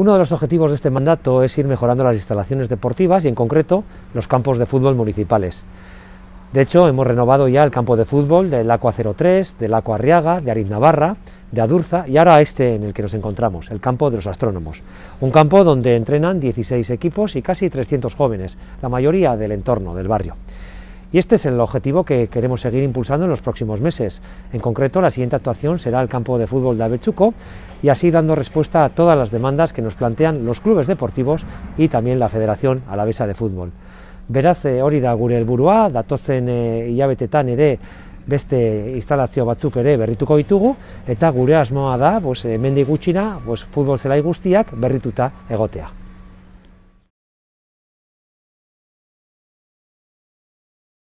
Uno de los objetivos de este mandato es ir mejorando las instalaciones deportivas y en concreto los campos de fútbol municipales. De hecho, hemos renovado ya el campo de fútbol del Aqua 03, del Aqua Arriaga, de Ariz Navarra, de Adurza y ahora este en el que nos encontramos, el campo de los astrónomos. Un campo donde entrenan 16 equipos y casi 300 jóvenes, la mayoría del entorno, del barrio. Y este es el objetivo que queremos seguir impulsando en los próximos meses. En concreto, la siguiente actuación será el campo de fútbol de Abetzuko, y así dando respuesta a todas las demandas que nos plantean los clubes deportivos y también la Federación Alavesa de Fútbol. Beraz, eh, hori da gure helburua, datozen eh, hilabetetan ere beste instalazio batzuk ere berrituko ditugu eta gure asmoa da, pues hemendi eh, gutxira, pues futbol zelai guztiak berrituta egotea.